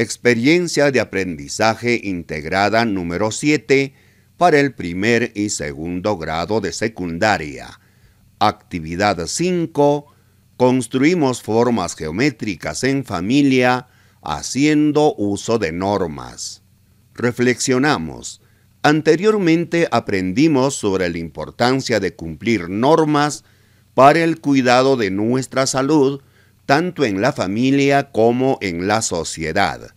Experiencia de aprendizaje integrada número 7 para el primer y segundo grado de secundaria. Actividad 5. Construimos formas geométricas en familia haciendo uso de normas. Reflexionamos. Anteriormente aprendimos sobre la importancia de cumplir normas para el cuidado de nuestra salud tanto en la familia como en la sociedad.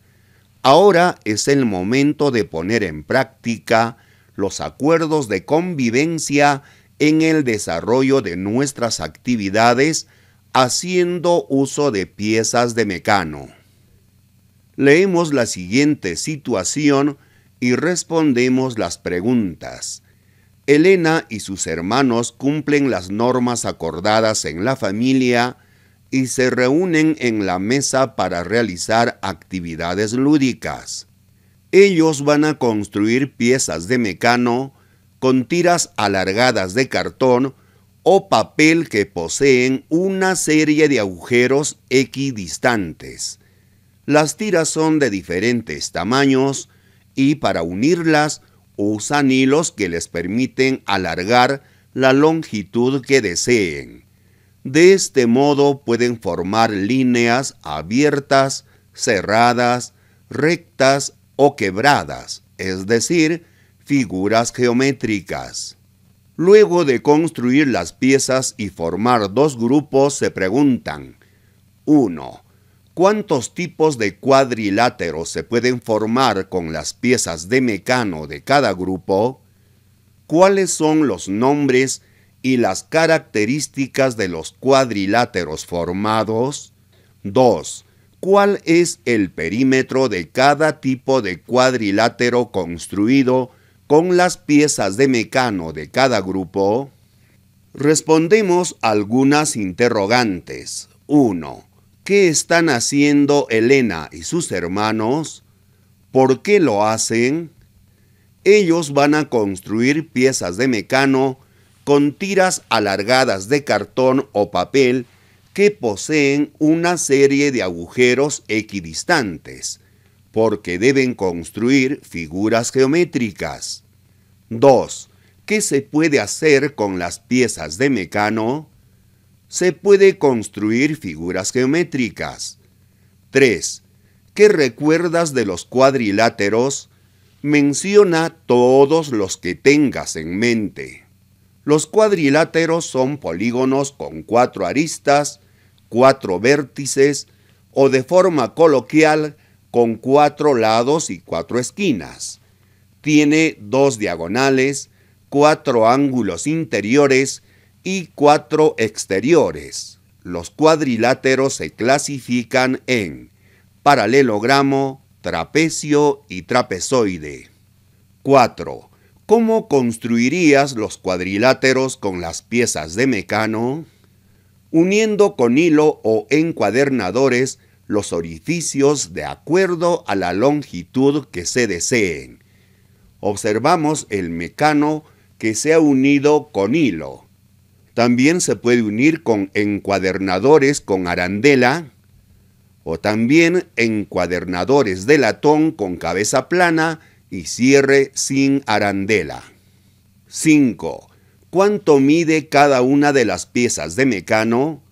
Ahora es el momento de poner en práctica los acuerdos de convivencia en el desarrollo de nuestras actividades haciendo uso de piezas de mecano. Leemos la siguiente situación y respondemos las preguntas. Elena y sus hermanos cumplen las normas acordadas en la familia y se reúnen en la mesa para realizar actividades lúdicas. Ellos van a construir piezas de mecano con tiras alargadas de cartón o papel que poseen una serie de agujeros equidistantes. Las tiras son de diferentes tamaños y para unirlas usan hilos que les permiten alargar la longitud que deseen. De este modo pueden formar líneas abiertas, cerradas, rectas o quebradas, es decir, figuras geométricas. Luego de construir las piezas y formar dos grupos se preguntan 1. ¿Cuántos tipos de cuadriláteros se pueden formar con las piezas de mecano de cada grupo? ¿Cuáles son los nombres y las características de los cuadriláteros formados. 2. ¿Cuál es el perímetro de cada tipo de cuadrilátero construido con las piezas de mecano de cada grupo? Respondemos algunas interrogantes. 1. ¿Qué están haciendo Elena y sus hermanos? ¿Por qué lo hacen? Ellos van a construir piezas de mecano con tiras alargadas de cartón o papel que poseen una serie de agujeros equidistantes, porque deben construir figuras geométricas. 2. ¿Qué se puede hacer con las piezas de mecano? Se puede construir figuras geométricas. 3. ¿Qué recuerdas de los cuadriláteros? Menciona todos los que tengas en mente. Los cuadriláteros son polígonos con cuatro aristas, cuatro vértices o de forma coloquial con cuatro lados y cuatro esquinas. Tiene dos diagonales, cuatro ángulos interiores y cuatro exteriores. Los cuadriláteros se clasifican en paralelogramo, trapecio y trapezoide. 4. ¿Cómo construirías los cuadriláteros con las piezas de mecano? Uniendo con hilo o encuadernadores los orificios de acuerdo a la longitud que se deseen. Observamos el mecano que se ha unido con hilo. También se puede unir con encuadernadores con arandela o también encuadernadores de latón con cabeza plana y cierre sin arandela. 5. ¿Cuánto mide cada una de las piezas de mecano?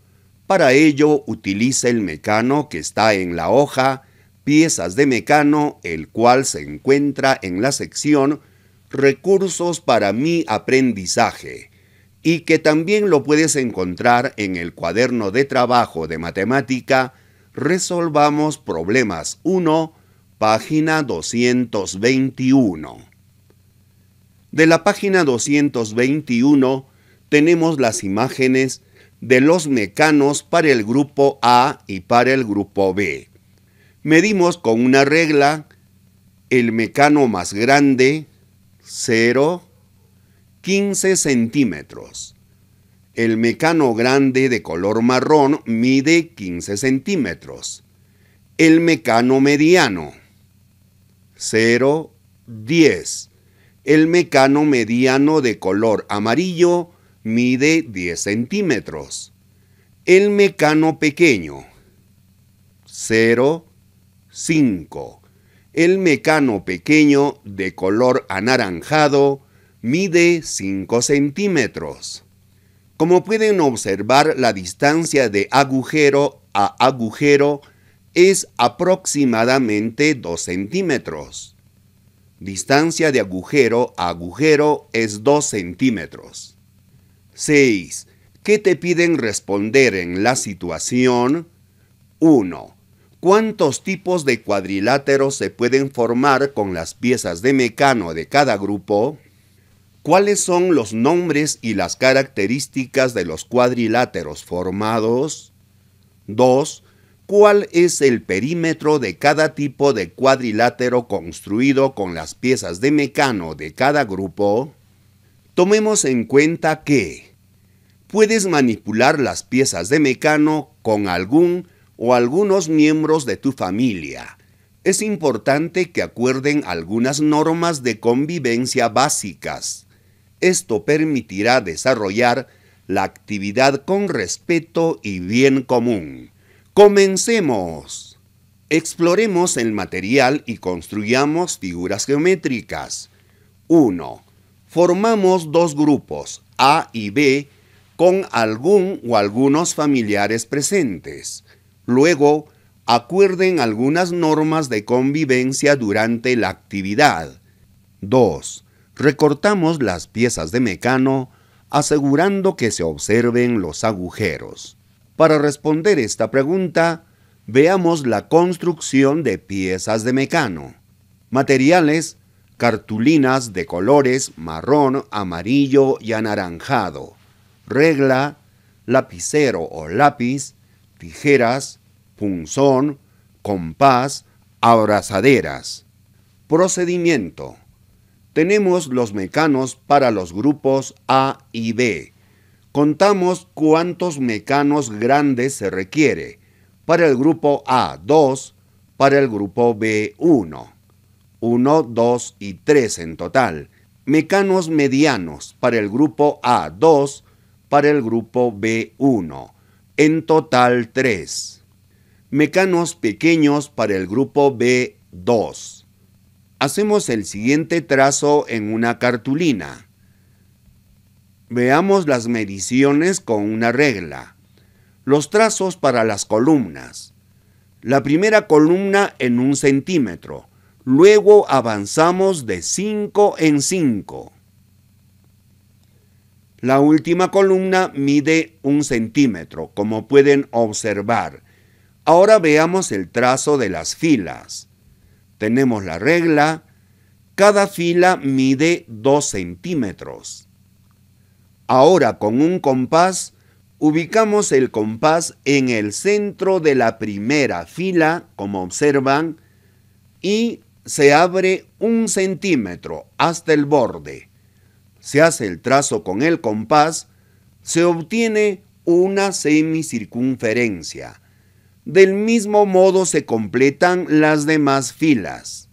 Para ello utiliza el mecano que está en la hoja, piezas de mecano, el cual se encuentra en la sección Recursos para mi aprendizaje, y que también lo puedes encontrar en el cuaderno de trabajo de matemática Resolvamos Problemas 1, página 221. De la página 221 tenemos las imágenes de los mecanos para el grupo A y para el grupo B. Medimos con una regla el mecano más grande, 0, 15 centímetros. El mecano grande de color marrón mide 15 centímetros. El mecano mediano, 0, 10. El mecano mediano de color amarillo mide 10 centímetros. El mecano pequeño, 0, 5. El mecano pequeño de color anaranjado mide 5 centímetros. Como pueden observar, la distancia de agujero a agujero es aproximadamente 2 centímetros. Distancia de agujero a agujero es 2 centímetros. 6. ¿Qué te piden responder en la situación? 1. ¿Cuántos tipos de cuadriláteros se pueden formar con las piezas de mecano de cada grupo? ¿Cuáles son los nombres y las características de los cuadriláteros formados? 2 cuál es el perímetro de cada tipo de cuadrilátero construido con las piezas de mecano de cada grupo, tomemos en cuenta que puedes manipular las piezas de mecano con algún o algunos miembros de tu familia. Es importante que acuerden algunas normas de convivencia básicas. Esto permitirá desarrollar la actividad con respeto y bien común Comencemos. Exploremos el material y construyamos figuras geométricas. 1. Formamos dos grupos, A y B, con algún o algunos familiares presentes. Luego, acuerden algunas normas de convivencia durante la actividad. 2. Recortamos las piezas de mecano asegurando que se observen los agujeros. Para responder esta pregunta, veamos la construcción de piezas de mecano. Materiales, cartulinas de colores marrón, amarillo y anaranjado, regla, lapicero o lápiz, tijeras, punzón, compás, abrazaderas. Procedimiento. Tenemos los mecanos para los grupos A y B contamos cuántos mecanos grandes se requiere para el grupo A, 2, para el grupo B, 1. 1, 2 y 3 en total. Mecanos medianos para el grupo A, 2, para el grupo B, 1. En total 3. Mecanos pequeños para el grupo B, 2. Hacemos el siguiente trazo en una cartulina. Veamos las mediciones con una regla. Los trazos para las columnas. La primera columna en un centímetro. Luego avanzamos de 5 en 5. La última columna mide un centímetro, como pueden observar. Ahora veamos el trazo de las filas. Tenemos la regla. Cada fila mide 2 centímetros. Ahora con un compás, ubicamos el compás en el centro de la primera fila, como observan, y se abre un centímetro hasta el borde. Se hace el trazo con el compás, se obtiene una semicircunferencia. Del mismo modo se completan las demás filas.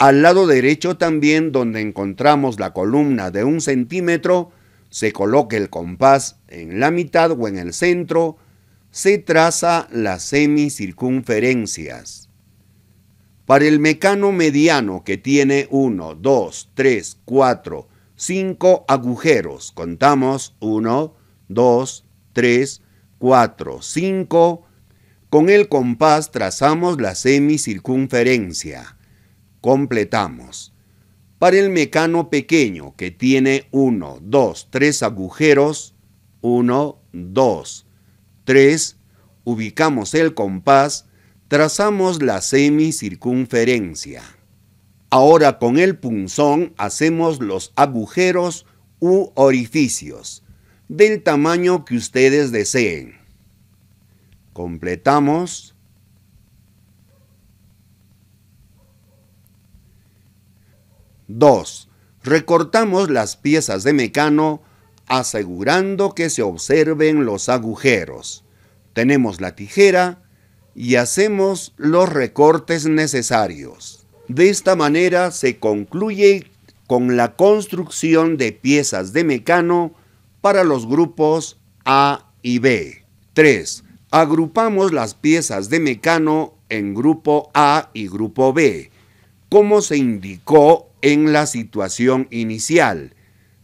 Al lado derecho también, donde encontramos la columna de un centímetro, se coloca el compás en la mitad o en el centro, se traza las semicircunferencias. Para el mecano mediano que tiene 1, 2, 3, 4, 5 agujeros, contamos 1, 2, 3, 4, 5. Con el compás trazamos la semicircunferencia. Completamos. Para el mecano pequeño que tiene 1, 2, 3 agujeros, 1, 2, 3, ubicamos el compás, trazamos la semicircunferencia. Ahora con el punzón hacemos los agujeros u orificios, del tamaño que ustedes deseen. Completamos. 2. Recortamos las piezas de mecano asegurando que se observen los agujeros. Tenemos la tijera y hacemos los recortes necesarios. De esta manera se concluye con la construcción de piezas de mecano para los grupos A y B. 3. Agrupamos las piezas de mecano en grupo A y grupo B, como se indicó en la situación inicial.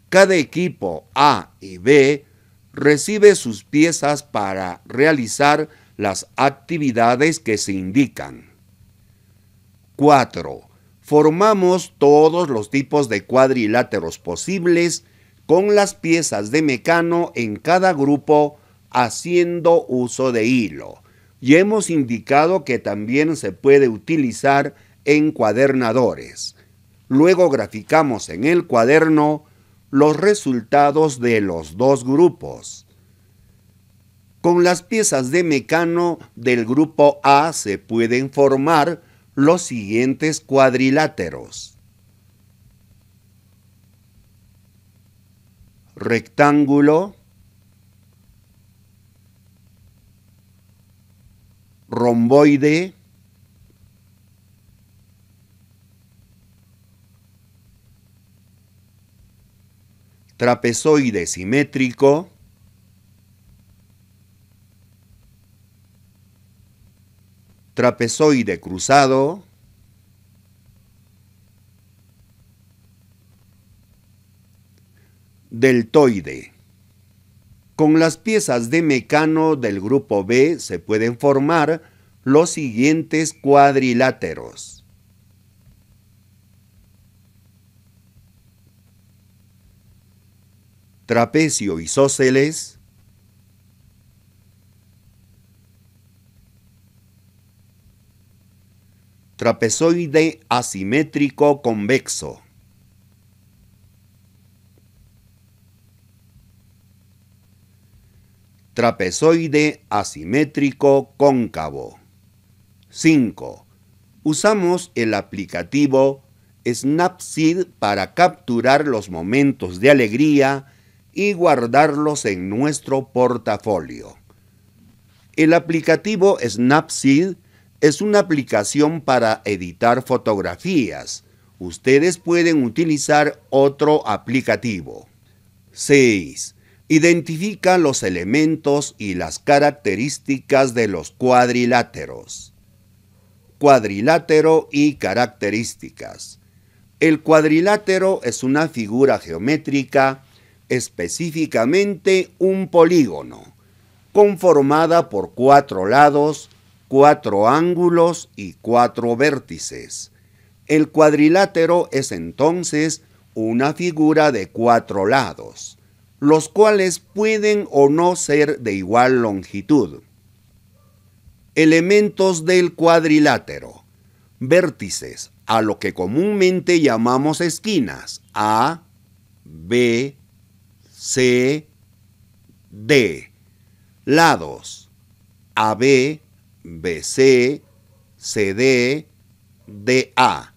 Cada equipo A y B recibe sus piezas para realizar las actividades que se indican. 4. Formamos todos los tipos de cuadriláteros posibles con las piezas de mecano en cada grupo haciendo uso de hilo. Y hemos indicado que también se puede utilizar en cuadernadores. Luego graficamos en el cuaderno los resultados de los dos grupos. Con las piezas de mecano del grupo A se pueden formar los siguientes cuadriláteros. Rectángulo. Romboide. trapezoide simétrico, trapezoide cruzado, deltoide. Con las piezas de mecano del grupo B se pueden formar los siguientes cuadriláteros. Trapecio isósceles, trapezoide asimétrico convexo. Trapezoide asimétrico cóncavo. 5. Usamos el aplicativo Snapseed para capturar los momentos de alegría y guardarlos en nuestro portafolio. El aplicativo Snapseed es una aplicación para editar fotografías. Ustedes pueden utilizar otro aplicativo. 6. Identifica los elementos y las características de los cuadriláteros. Cuadrilátero y características. El cuadrilátero es una figura geométrica específicamente un polígono, conformada por cuatro lados, cuatro ángulos y cuatro vértices. El cuadrilátero es entonces una figura de cuatro lados, los cuales pueden o no ser de igual longitud. Elementos del cuadrilátero. Vértices, a lo que comúnmente llamamos esquinas, A, B, C, D. Lados AB, BC, CD, DA.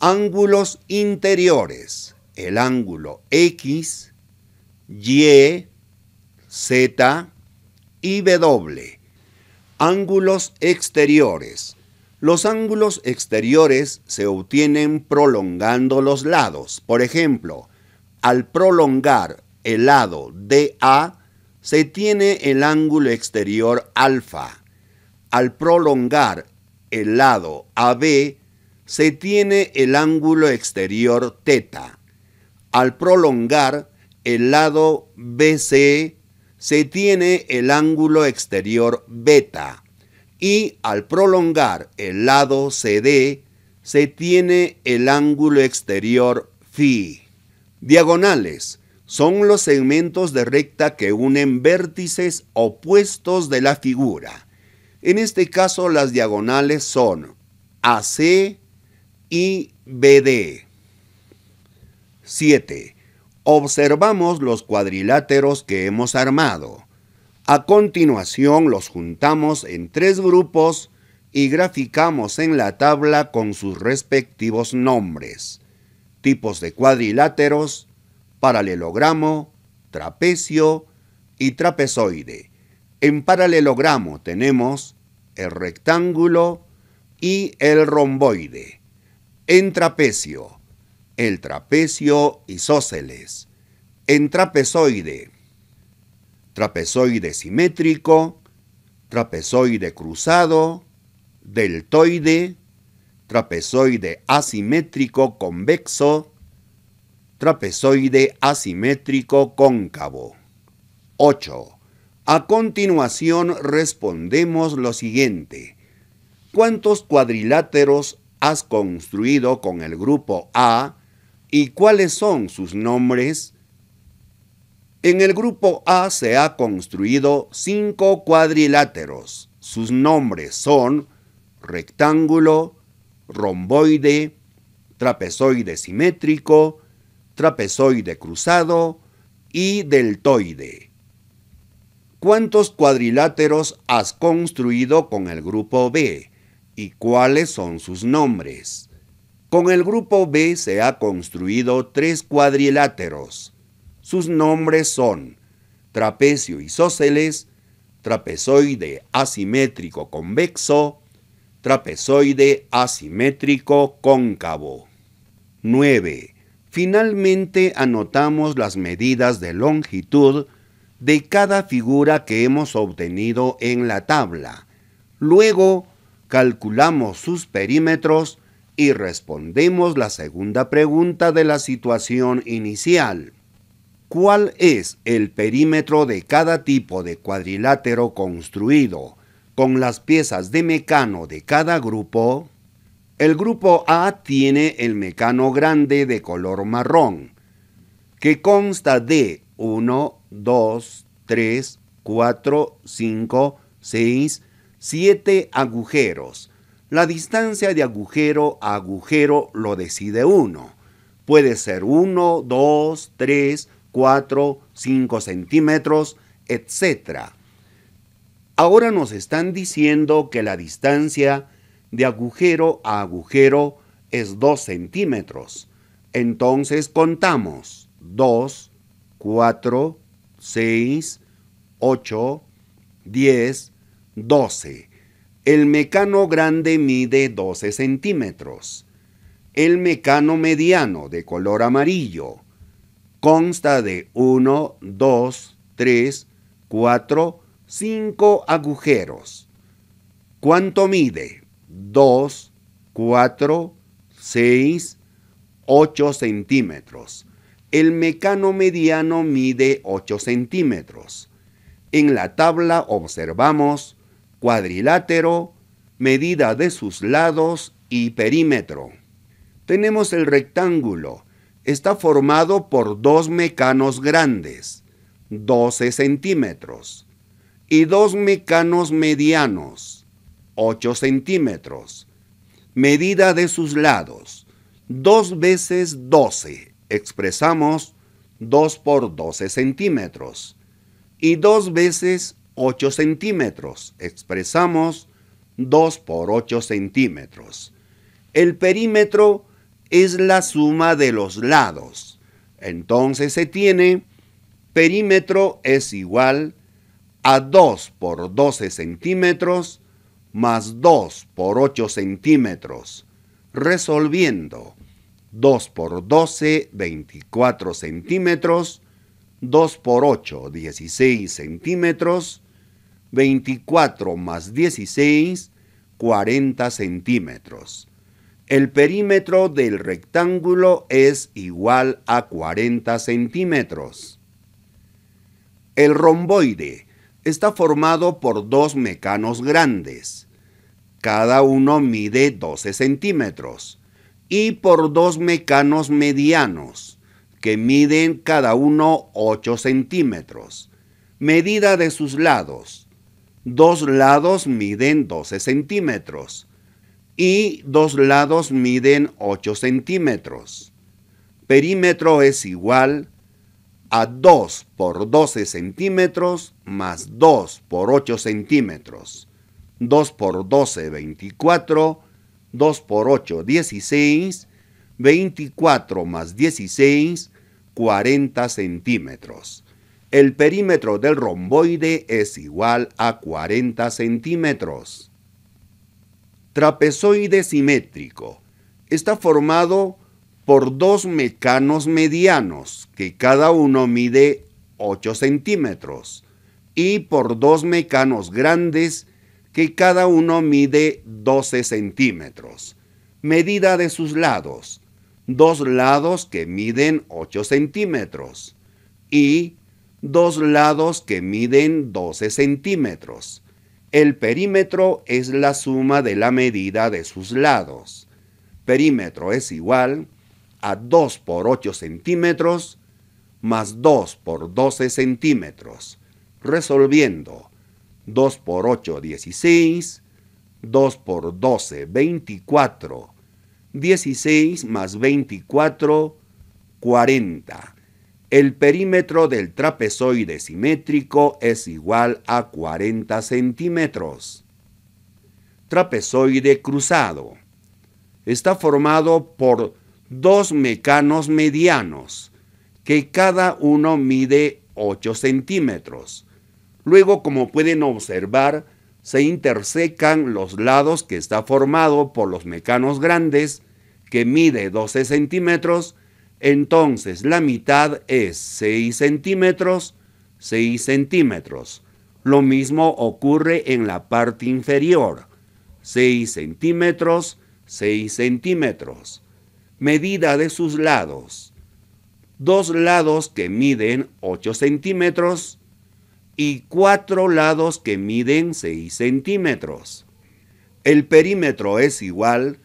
Ángulos interiores. El ángulo X, Y, Z y W. Ángulos exteriores. Los ángulos exteriores se obtienen prolongando los lados. Por ejemplo, al prolongar el lado DA se tiene el ángulo exterior alfa. Al prolongar el lado AB se tiene el ángulo exterior teta. Al prolongar el lado BC se tiene el ángulo exterior beta y al prolongar el lado CD se tiene el ángulo exterior phi. Diagonales son los segmentos de recta que unen vértices opuestos de la figura. En este caso las diagonales son AC y BD. 7. Observamos los cuadriláteros que hemos armado. A continuación los juntamos en tres grupos y graficamos en la tabla con sus respectivos nombres, tipos de cuadriláteros, paralelogramo, trapecio y trapezoide. En paralelogramo tenemos el rectángulo y el romboide. En trapecio, el trapecio isósceles. En trapezoide, trapezoide simétrico, trapezoide cruzado, deltoide, trapezoide asimétrico convexo, trapezoide asimétrico cóncavo. 8. A continuación respondemos lo siguiente. ¿Cuántos cuadriláteros has construido con el grupo A y cuáles son sus nombres? En el grupo A se ha construido cinco cuadriláteros. Sus nombres son rectángulo, romboide, trapezoide simétrico, trapezoide cruzado y deltoide. ¿Cuántos cuadriláteros has construido con el grupo B y cuáles son sus nombres? Con el grupo B se ha construido tres cuadriláteros. Sus nombres son trapecio isósceles, trapezoide asimétrico convexo, trapezoide asimétrico cóncavo. 9 finalmente anotamos las medidas de longitud de cada figura que hemos obtenido en la tabla. Luego, calculamos sus perímetros y respondemos la segunda pregunta de la situación inicial. ¿Cuál es el perímetro de cada tipo de cuadrilátero construido con las piezas de mecano de cada grupo? El grupo A tiene el mecano grande de color marrón, que consta de 1, 2, 3, 4, 5, 6, 7 agujeros. La distancia de agujero a agujero lo decide uno. Puede ser 1, 2, 3, 4, 5 centímetros, etc. Ahora nos están diciendo que la distancia de agujero a agujero es 2 centímetros. Entonces contamos 2, 4, 6, 8, 10, 12. El mecano grande mide 12 centímetros. El mecano mediano de color amarillo consta de 1, 2, 3, 4, 5 agujeros. ¿Cuánto mide? 2, 4, 6, 8 centímetros. El mecano mediano mide 8 centímetros. En la tabla observamos cuadrilátero, medida de sus lados y perímetro. Tenemos el rectángulo. Está formado por dos mecanos grandes, 12 centímetros, y dos mecanos medianos, 8 centímetros. Medida de sus lados, 2 veces 12, expresamos 2 por 12 centímetros. Y 2 veces 8 centímetros, expresamos 2 por 8 centímetros. El perímetro es la suma de los lados. Entonces se tiene perímetro es igual a 2 por 12 centímetros más 2 por 8 centímetros, resolviendo 2 por 12, 24 centímetros, 2 por 8, 16 centímetros, 24 más 16, 40 centímetros. El perímetro del rectángulo es igual a 40 centímetros. El romboide está formado por dos mecanos grandes. Cada uno mide 12 centímetros y por dos mecanos medianos, que miden cada uno 8 centímetros. Medida de sus lados. Dos lados miden 12 centímetros y dos lados miden 8 centímetros. Perímetro es igual a 2 por 12 centímetros más 2 por 8 centímetros. 2 por 12, 24. 2 por 8, 16. 24 más 16, 40 centímetros. El perímetro del romboide es igual a 40 centímetros. Trapezoide simétrico. Está formado por dos mecanos medianos, que cada uno mide 8 centímetros, y por dos mecanos grandes, que cada uno mide 12 centímetros. Medida de sus lados, dos lados que miden 8 centímetros, y dos lados que miden 12 centímetros. El perímetro es la suma de la medida de sus lados. Perímetro es igual a 2 por 8 centímetros más 2 por 12 centímetros, resolviendo 2 por 8, 16, 2 por 12, 24, 16 más 24, 40. El perímetro del trapezoide simétrico es igual a 40 centímetros. Trapezoide cruzado. Está formado por dos mecanos medianos, que cada uno mide 8 centímetros. Luego, como pueden observar, se intersecan los lados que está formado por los mecanos grandes, que mide 12 centímetros, entonces la mitad es 6 centímetros, 6 centímetros. Lo mismo ocurre en la parte inferior, 6 centímetros, 6 centímetros medida de sus lados, dos lados que miden 8 centímetros y cuatro lados que miden 6 centímetros. El perímetro es igual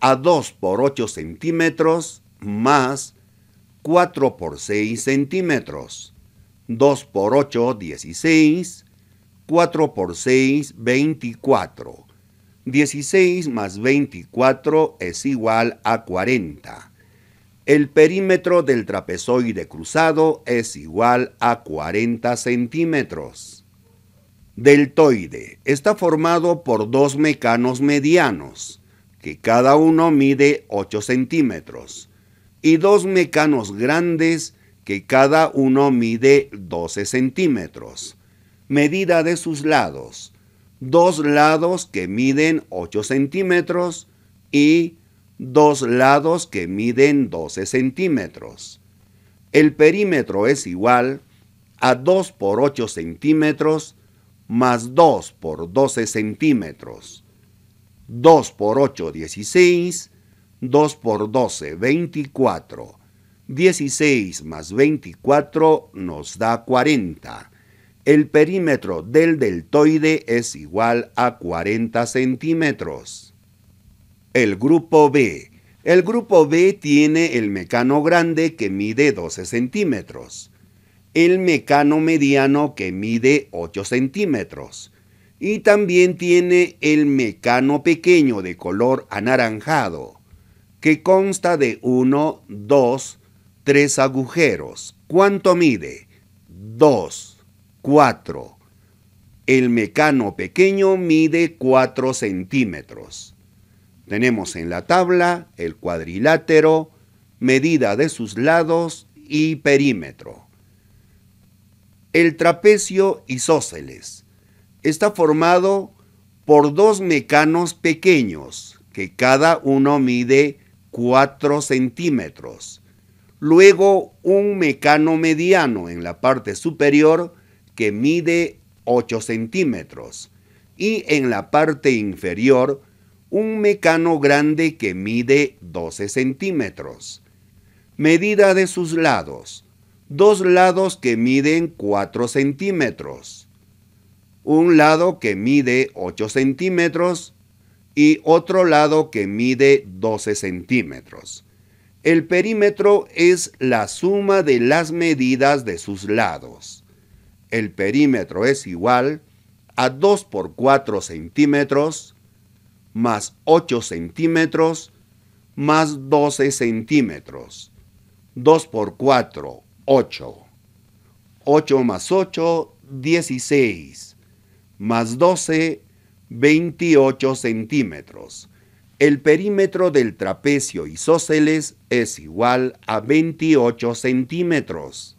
a 2 por 8 centímetros más 4 por 6 centímetros. 2 por 8, 16. 4 por 6, 24. 16 más 24 es igual a 40. El perímetro del trapezoide cruzado es igual a 40 centímetros. Deltoide está formado por dos mecanos medianos, que cada uno mide 8 centímetros, y dos mecanos grandes, que cada uno mide 12 centímetros. Medida de sus lados dos lados que miden 8 centímetros y dos lados que miden 12 centímetros. El perímetro es igual a 2 por 8 centímetros más 2 por 12 centímetros. 2 por 8, 16. 2 por 12, 24. 16 más 24 nos da 40. El perímetro del deltoide es igual a 40 centímetros. El grupo B. El grupo B tiene el mecano grande que mide 12 centímetros, el mecano mediano que mide 8 centímetros y también tiene el mecano pequeño de color anaranjado que consta de 1, 2, 3 agujeros. ¿Cuánto mide? 2. 4. El mecano pequeño mide 4 centímetros. Tenemos en la tabla el cuadrilátero, medida de sus lados y perímetro. El trapecio isósceles está formado por dos mecanos pequeños que cada uno mide 4 centímetros. Luego un mecano mediano en la parte superior que mide 8 centímetros y en la parte inferior un mecano grande que mide 12 centímetros. Medida de sus lados. Dos lados que miden 4 centímetros. Un lado que mide 8 centímetros y otro lado que mide 12 centímetros. El perímetro es la suma de las medidas de sus lados el perímetro es igual a 2 por 4 centímetros más 8 centímetros más 12 centímetros. 2 por 4, 8. 8 más 8, 16. Más 12, 28 centímetros. El perímetro del trapecio isósceles es igual a 28 centímetros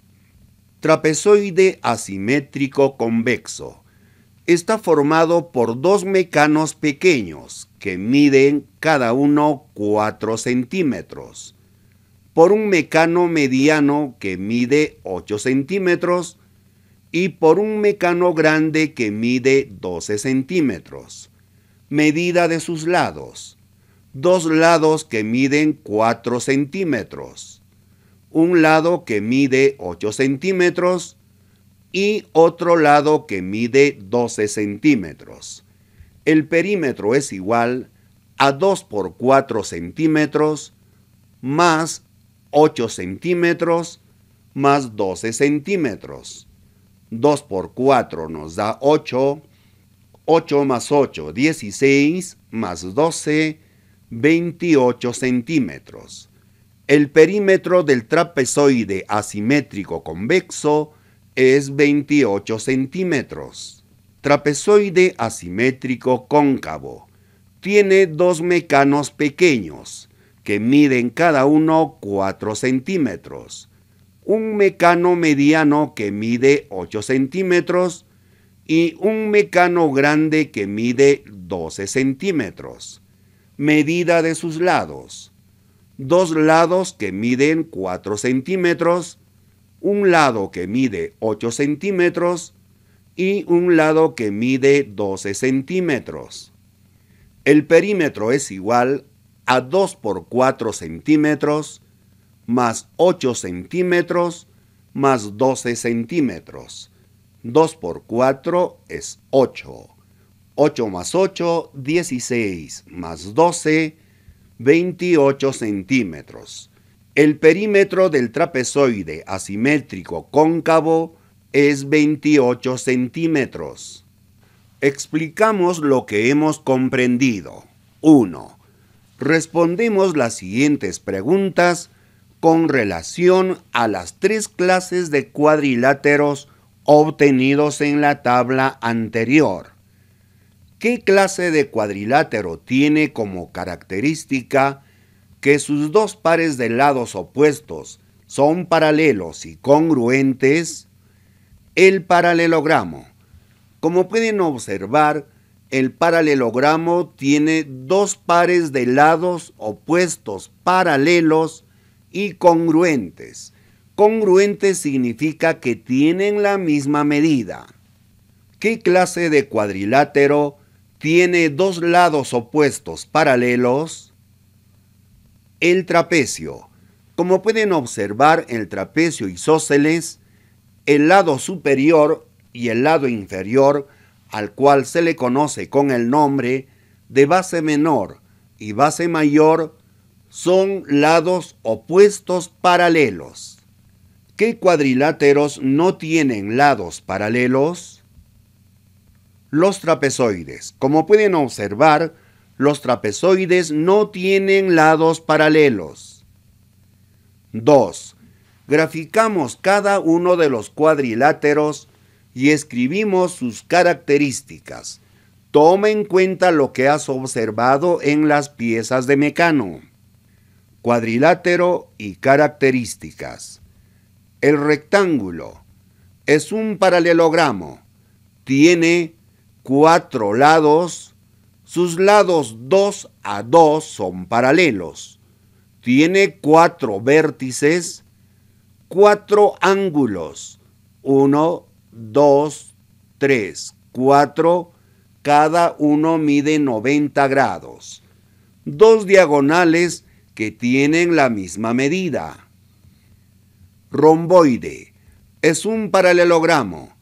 trapezoide asimétrico convexo. Está formado por dos mecanos pequeños que miden cada uno 4 centímetros, por un mecano mediano que mide 8 centímetros y por un mecano grande que mide 12 centímetros. Medida de sus lados. Dos lados que miden 4 centímetros un lado que mide 8 centímetros y otro lado que mide 12 centímetros. El perímetro es igual a 2 por 4 centímetros más 8 centímetros más 12 centímetros. 2 por 4 nos da 8. 8 más 8, 16 más 12, 28 centímetros. El perímetro del trapezoide asimétrico convexo es 28 centímetros. Trapezoide asimétrico cóncavo. Tiene dos mecanos pequeños que miden cada uno 4 centímetros. Un mecano mediano que mide 8 centímetros y un mecano grande que mide 12 centímetros. Medida de sus lados dos lados que miden 4 centímetros, un lado que mide 8 centímetros y un lado que mide 12 centímetros. El perímetro es igual a 2 por 4 centímetros más 8 centímetros más 12 centímetros. 2 por 4 es 8. 8 más 8, 16, más 12, 28 centímetros. El perímetro del trapezoide asimétrico cóncavo es 28 centímetros. Explicamos lo que hemos comprendido. 1. Respondemos las siguientes preguntas con relación a las tres clases de cuadriláteros obtenidos en la tabla anterior. ¿Qué clase de cuadrilátero tiene como característica que sus dos pares de lados opuestos son paralelos y congruentes? El paralelogramo. Como pueden observar, el paralelogramo tiene dos pares de lados opuestos paralelos y congruentes. Congruente significa que tienen la misma medida. ¿Qué clase de cuadrilátero tiene dos lados opuestos paralelos, el trapecio. Como pueden observar en el trapecio isósceles, el lado superior y el lado inferior, al cual se le conoce con el nombre de base menor y base mayor, son lados opuestos paralelos. ¿Qué cuadriláteros no tienen lados paralelos? los trapezoides. Como pueden observar, los trapezoides no tienen lados paralelos. 2. Graficamos cada uno de los cuadriláteros y escribimos sus características. Toma en cuenta lo que has observado en las piezas de mecano. Cuadrilátero y características. El rectángulo es un paralelogramo. Tiene cuatro lados, sus lados 2 a 2 son paralelos. Tiene cuatro vértices, cuatro ángulos, 1, 2, 3, 4, cada uno mide 90 grados. Dos diagonales que tienen la misma medida. Romboide. Es un paralelogramo.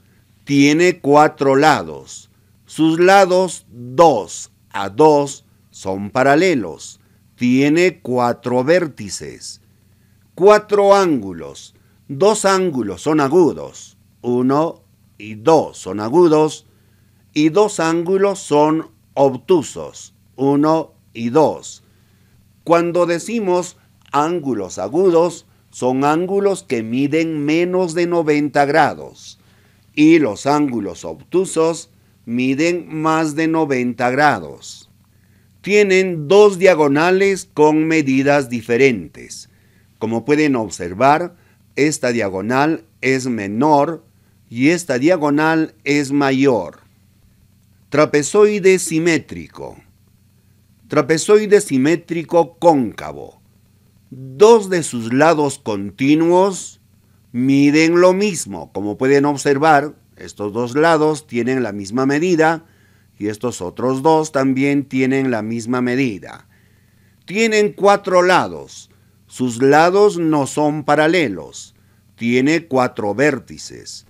Tiene cuatro lados. Sus lados 2 a 2 son paralelos. Tiene cuatro vértices, cuatro ángulos. Dos ángulos son agudos, 1 y 2 son agudos, y dos ángulos son obtusos, 1 y 2. Cuando decimos ángulos agudos, son ángulos que miden menos de 90 grados, y los ángulos obtusos miden más de 90 grados. Tienen dos diagonales con medidas diferentes. Como pueden observar, esta diagonal es menor y esta diagonal es mayor. Trapezoide simétrico. Trapezoide simétrico cóncavo. Dos de sus lados continuos miden lo mismo, como pueden observar, estos dos lados tienen la misma medida y estos otros dos también tienen la misma medida. Tienen cuatro lados. Sus lados no son paralelos. Tiene cuatro vértices.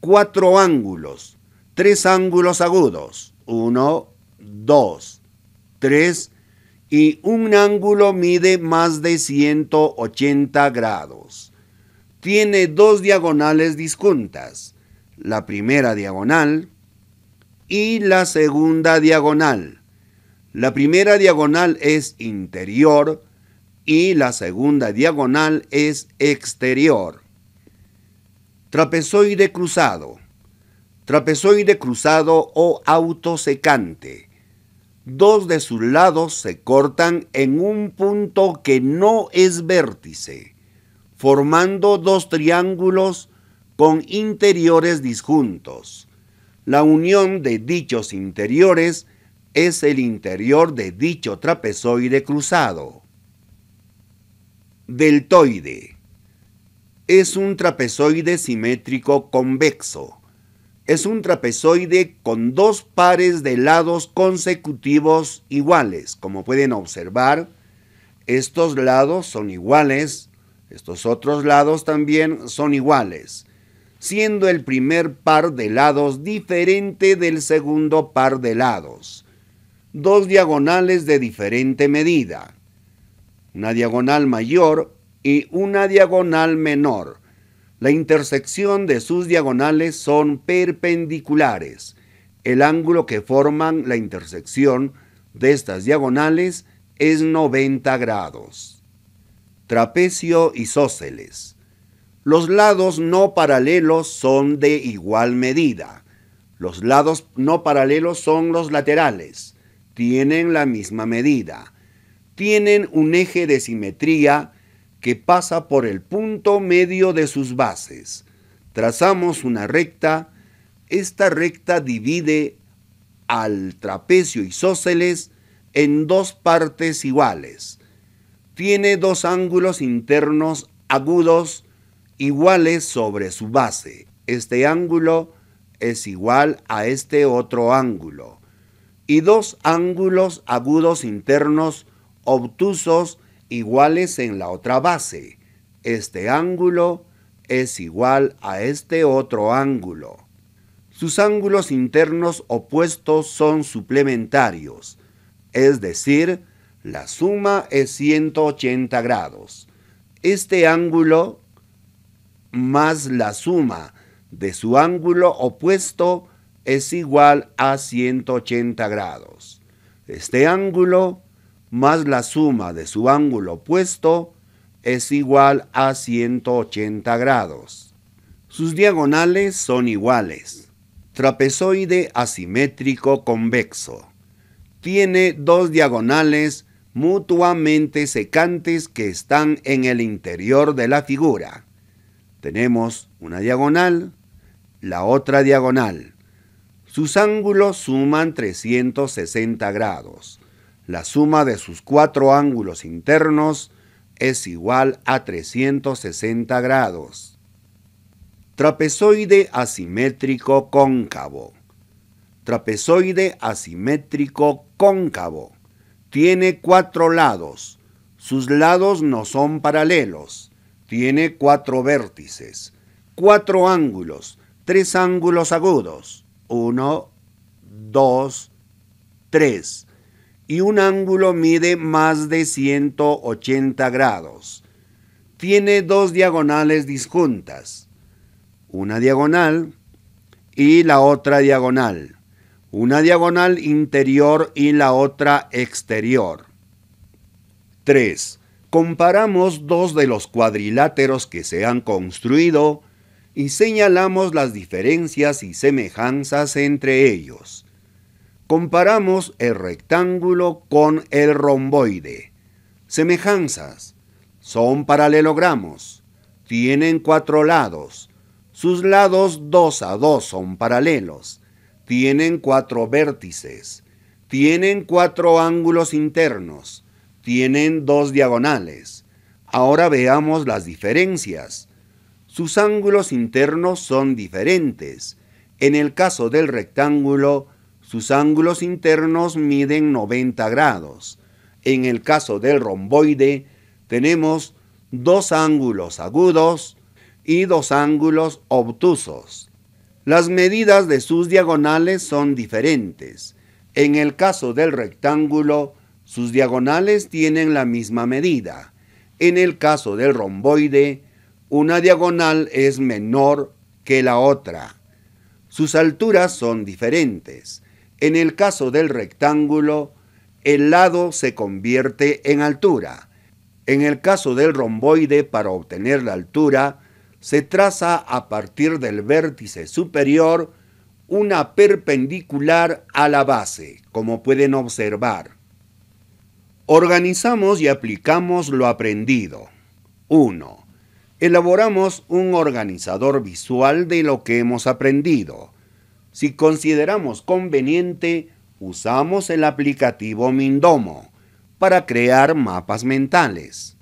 Cuatro ángulos. Tres ángulos agudos. Uno, dos, tres y un ángulo mide más de 180 grados. Tiene dos diagonales disjuntas la primera diagonal y la segunda diagonal. La primera diagonal es interior y la segunda diagonal es exterior. Trapezoide cruzado. Trapezoide cruzado o autosecante. Dos de sus lados se cortan en un punto que no es vértice, formando dos triángulos con interiores disjuntos. La unión de dichos interiores es el interior de dicho trapezoide cruzado. Deltoide. Es un trapezoide simétrico convexo. Es un trapezoide con dos pares de lados consecutivos iguales. Como pueden observar, estos lados son iguales, estos otros lados también son iguales siendo el primer par de lados diferente del segundo par de lados. Dos diagonales de diferente medida, una diagonal mayor y una diagonal menor. La intersección de sus diagonales son perpendiculares. El ángulo que forman la intersección de estas diagonales es 90 grados. Trapecio isósceles. Los lados no paralelos son de igual medida. Los lados no paralelos son los laterales. Tienen la misma medida. Tienen un eje de simetría que pasa por el punto medio de sus bases. Trazamos una recta. Esta recta divide al trapecio isósceles en dos partes iguales. Tiene dos ángulos internos agudos iguales sobre su base. Este ángulo es igual a este otro ángulo. Y dos ángulos agudos internos obtusos iguales en la otra base. Este ángulo es igual a este otro ángulo. Sus ángulos internos opuestos son suplementarios, es decir, la suma es 180 grados. Este ángulo más la suma de su ángulo opuesto es igual a 180 grados. Este ángulo más la suma de su ángulo opuesto es igual a 180 grados. Sus diagonales son iguales. Trapezoide asimétrico convexo. Tiene dos diagonales mutuamente secantes que están en el interior de la figura. Tenemos una diagonal, la otra diagonal. Sus ángulos suman 360 grados. La suma de sus cuatro ángulos internos es igual a 360 grados. Trapezoide asimétrico cóncavo. Trapezoide asimétrico cóncavo. Tiene cuatro lados. Sus lados no son paralelos tiene cuatro vértices, cuatro ángulos, tres ángulos agudos, uno, dos, tres, y un ángulo mide más de 180 grados. Tiene dos diagonales disjuntas, una diagonal y la otra diagonal, una diagonal interior y la otra exterior. 3 comparamos dos de los cuadriláteros que se han construido y señalamos las diferencias y semejanzas entre ellos. Comparamos el rectángulo con el romboide. Semejanzas. Son paralelogramos. Tienen cuatro lados. Sus lados dos a dos son paralelos. Tienen cuatro vértices. Tienen cuatro ángulos internos tienen dos diagonales. Ahora veamos las diferencias. Sus ángulos internos son diferentes. En el caso del rectángulo, sus ángulos internos miden 90 grados. En el caso del romboide, tenemos dos ángulos agudos y dos ángulos obtusos. Las medidas de sus diagonales son diferentes. En el caso del rectángulo, sus diagonales tienen la misma medida. En el caso del romboide, una diagonal es menor que la otra. Sus alturas son diferentes. En el caso del rectángulo, el lado se convierte en altura. En el caso del romboide, para obtener la altura, se traza a partir del vértice superior una perpendicular a la base, como pueden observar. Organizamos y aplicamos lo aprendido. 1. Elaboramos un organizador visual de lo que hemos aprendido. Si consideramos conveniente, usamos el aplicativo Mindomo para crear mapas mentales.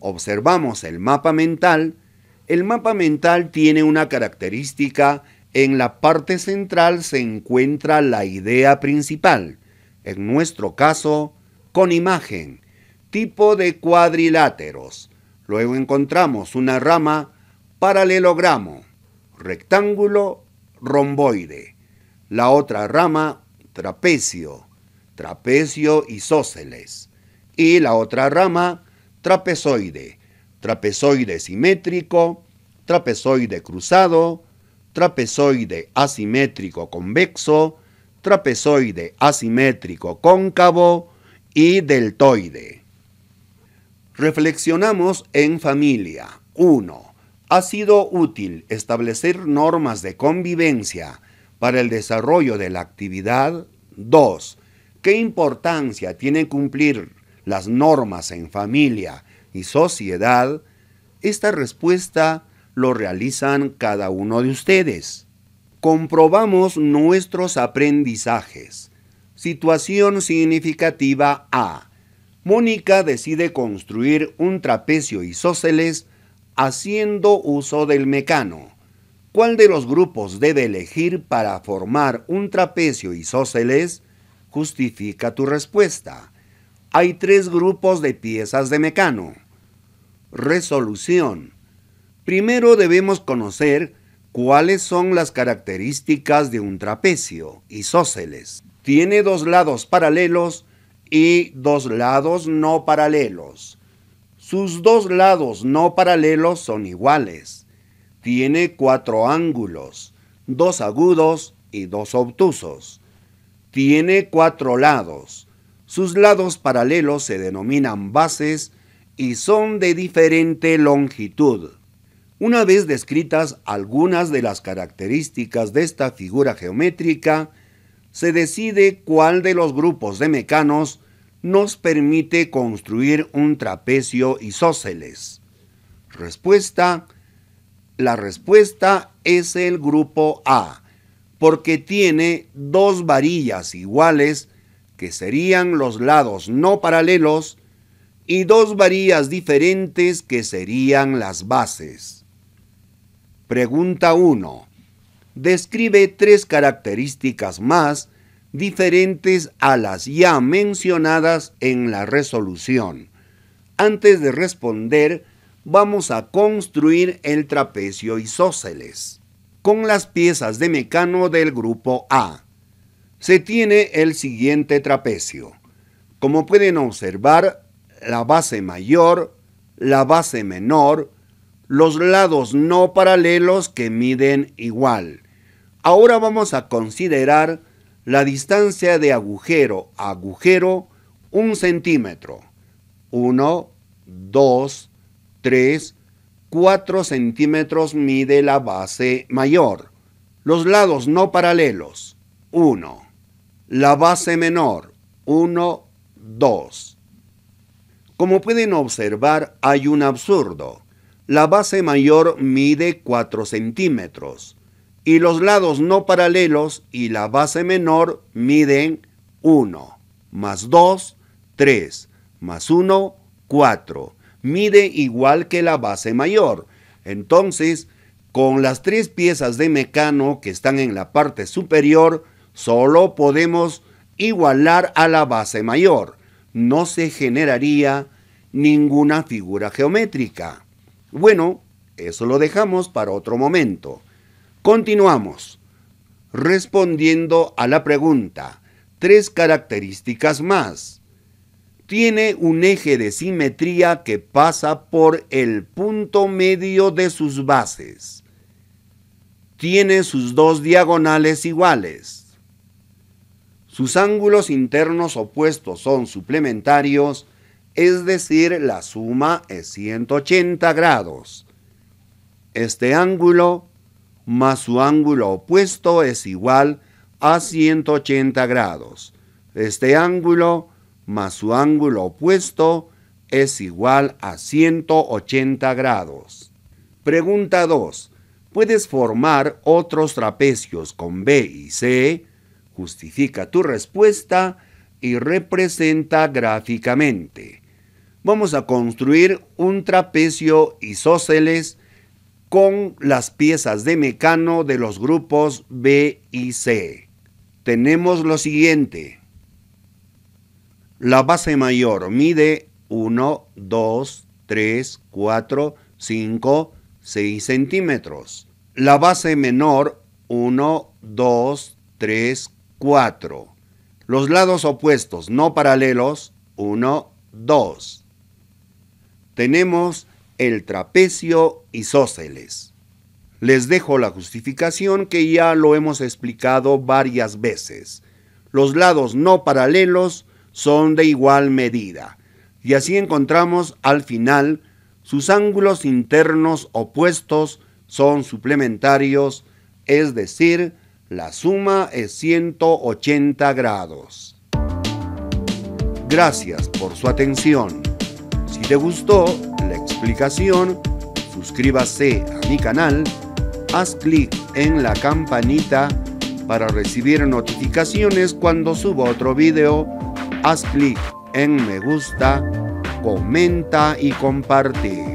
Observamos el mapa mental. El mapa mental tiene una característica, en la parte central se encuentra la idea principal, en nuestro caso, con imagen, tipo de cuadriláteros. Luego encontramos una rama paralelogramo, rectángulo, romboide. La otra rama, trapecio, trapecio isósceles. Y la otra rama, trapezoide, trapezoide simétrico, trapezoide cruzado, trapezoide asimétrico convexo, trapezoide asimétrico cóncavo, y deltoide. Reflexionamos en familia. 1. Ha sido útil establecer normas de convivencia para el desarrollo de la actividad. 2. ¿Qué importancia tiene cumplir las normas en familia y sociedad? Esta respuesta lo realizan cada uno de ustedes. Comprobamos nuestros aprendizajes Situación significativa A. Mónica decide construir un trapecio isóceles haciendo uso del mecano. ¿Cuál de los grupos debe elegir para formar un trapecio isóceles? Justifica tu respuesta. Hay tres grupos de piezas de mecano. Resolución. Primero debemos conocer cuáles son las características de un trapecio isósceles tiene dos lados paralelos y dos lados no paralelos. Sus dos lados no paralelos son iguales. Tiene cuatro ángulos, dos agudos y dos obtusos. Tiene cuatro lados. Sus lados paralelos se denominan bases y son de diferente longitud. Una vez descritas algunas de las características de esta figura geométrica, se decide cuál de los grupos de mecanos nos permite construir un trapecio isósceles. Respuesta. La respuesta es el grupo A, porque tiene dos varillas iguales que serían los lados no paralelos y dos varillas diferentes que serían las bases. Pregunta 1 describe tres características más diferentes a las ya mencionadas en la resolución. Antes de responder, vamos a construir el trapecio isósceles con las piezas de mecano del grupo A. Se tiene el siguiente trapecio. Como pueden observar, la base mayor, la base menor, los lados no paralelos que miden igual Ahora vamos a considerar la distancia de agujero a agujero, un centímetro. 1, 2, 3, 4 centímetros mide la base mayor. Los lados no paralelos, 1. La base menor, 1, 2. Como pueden observar, hay un absurdo. La base mayor mide 4 centímetros y los lados no paralelos y la base menor miden 1, más 2, 3, más 1, 4. Mide igual que la base mayor. Entonces, con las tres piezas de mecano que están en la parte superior, solo podemos igualar a la base mayor. No se generaría ninguna figura geométrica. Bueno, eso lo dejamos para otro momento. Continuamos. Respondiendo a la pregunta, tres características más. Tiene un eje de simetría que pasa por el punto medio de sus bases. Tiene sus dos diagonales iguales. Sus ángulos internos opuestos son suplementarios, es decir, la suma es 180 grados. Este ángulo más su ángulo opuesto es igual a 180 grados. Este ángulo más su ángulo opuesto es igual a 180 grados. Pregunta 2. ¿Puedes formar otros trapecios con B y C? Justifica tu respuesta y representa gráficamente. Vamos a construir un trapecio isósceles con las piezas de mecano de los grupos B y C. Tenemos lo siguiente. La base mayor mide 1, 2, 3, 4, 5, 6 centímetros. La base menor 1, 2, 3, 4. Los lados opuestos no paralelos 1, 2. Tenemos el trapecio isósceles. Les dejo la justificación que ya lo hemos explicado varias veces. Los lados no paralelos son de igual medida, y así encontramos al final sus ángulos internos opuestos son suplementarios, es decir, la suma es 180 grados. Gracias por su atención. Si te gustó, suscríbase a mi canal, haz clic en la campanita para recibir notificaciones cuando suba otro video, haz clic en me gusta, comenta y comparte.